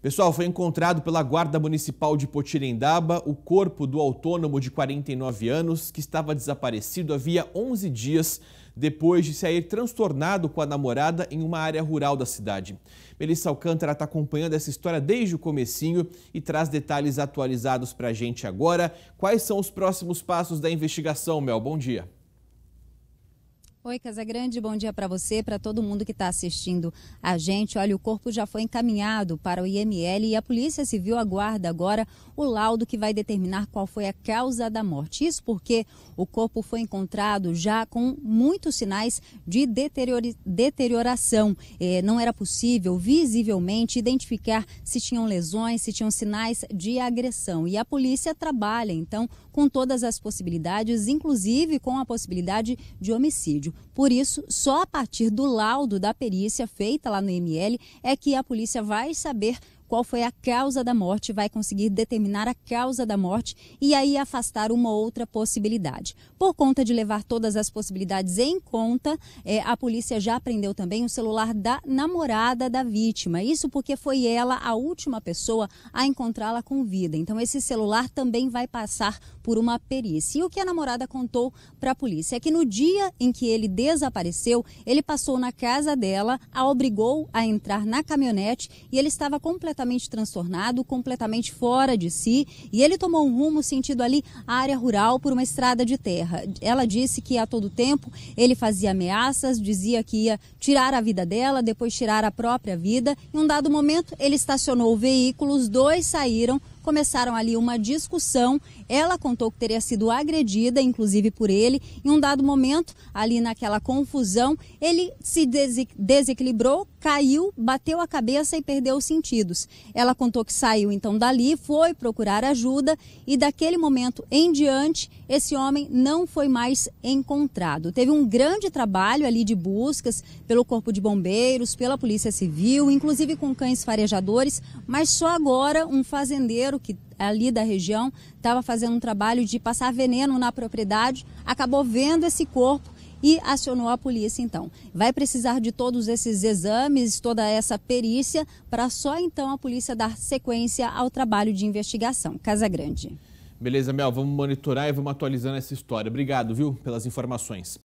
Pessoal, foi encontrado pela Guarda Municipal de Potirendaba o corpo do autônomo de 49 anos que estava desaparecido havia 11 dias depois de sair transtornado com a namorada em uma área rural da cidade. Melissa Alcântara está acompanhando essa história desde o comecinho e traz detalhes atualizados para a gente agora. Quais são os próximos passos da investigação, Mel? Bom dia. Oi, Casagrande, bom dia para você, para todo mundo que está assistindo a gente. Olha, o corpo já foi encaminhado para o IML e a Polícia Civil aguarda agora o laudo que vai determinar qual foi a causa da morte. Isso porque o corpo foi encontrado já com muitos sinais de deterioração. É, não era possível visivelmente identificar se tinham lesões, se tinham sinais de agressão. E a polícia trabalha, então, com todas as possibilidades, inclusive com a possibilidade de homicídio homicídio. Por isso, só a partir do laudo da perícia feita lá no ML é que a polícia vai saber qual foi a causa da morte, vai conseguir determinar a causa da morte e aí afastar uma outra possibilidade. Por conta de levar todas as possibilidades em conta, é, a polícia já prendeu também o celular da namorada da vítima. Isso porque foi ela a última pessoa a encontrá-la com vida. Então, esse celular também vai passar por uma perícia. E o que a namorada contou para a polícia é que no dia em que ele desapareceu, ele passou na casa dela, a obrigou a entrar na caminhonete e ele estava completamente completamente transtornado, completamente fora de si, e ele tomou um rumo sentido ali a área rural por uma estrada de terra. Ela disse que a todo tempo ele fazia ameaças, dizia que ia tirar a vida dela, depois tirar a própria vida. Em um dado momento, ele estacionou o veículo, os dois saíram, começaram ali uma discussão. Ela contou que teria sido agredida, inclusive por ele. Em um dado momento, ali naquela confusão, ele se desequilibrou, caiu, bateu a cabeça e perdeu os sentidos. Ela contou que saiu então dali, foi procurar ajuda e daquele momento em diante, esse homem não foi mais encontrado. Teve um grande trabalho ali de buscas pelo Corpo de Bombeiros, pela Polícia Civil, inclusive com cães farejadores, mas só agora um fazendeiro que ali da região, estava fazendo um trabalho de passar veneno na propriedade, acabou vendo esse corpo e acionou a polícia então. Vai precisar de todos esses exames, toda essa perícia, para só então a polícia dar sequência ao trabalho de investigação. Casa Grande. Beleza, Mel, vamos monitorar e vamos atualizando essa história. Obrigado, viu, pelas informações.